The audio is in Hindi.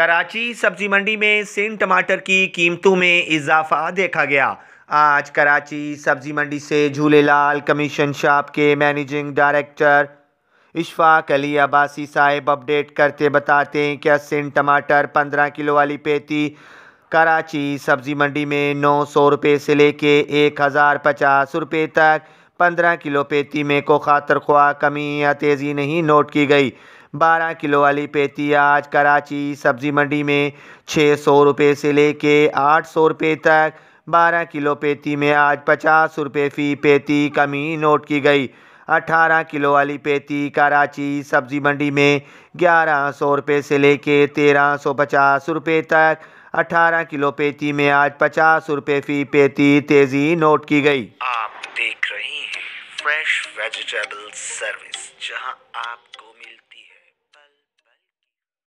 कराची सब्जी मंडी में सेम टमाटर की कीमतों में इजाफा देखा गया आज कराची सब्जी मंडी से झूलेलाल कमीशन शॉप के मैनेजिंग डायरेक्टर इशफाक अली अब्बासी साहिब अपडेट करते बताते हैं क्या सिन टमाटर पंद्रह किलो वाली पेती कराची सब्जी मंडी में नौ सौ रुपये से लेके एक हज़ार पचास रुपये तक पंद्रह किलो पेती में को खातर ख्वा कमी या तेज़ी नहीं नोट की गई बारह किलो वाली पेती आज कराची सब्ज़ी मंडी में छः सौ रुपये से लेके आठ सौ रुपये तक बारह किलो पेती में आज पचास रुपये फ़ी पेती कमी नोट की गई अठारह किलो वाली पेती कराची सब्ज़ी मंडी में ग्यारह सौ रुपये से लेके तेरह सौ पचास रुपये तक अठारह किलो पेती में आज पचास रुपये फ़ी पेती तेज़ी नोट की गई आप देख रहे हैं फ्रेश वेजिटेबल सर्विस जहां आपको मिलती है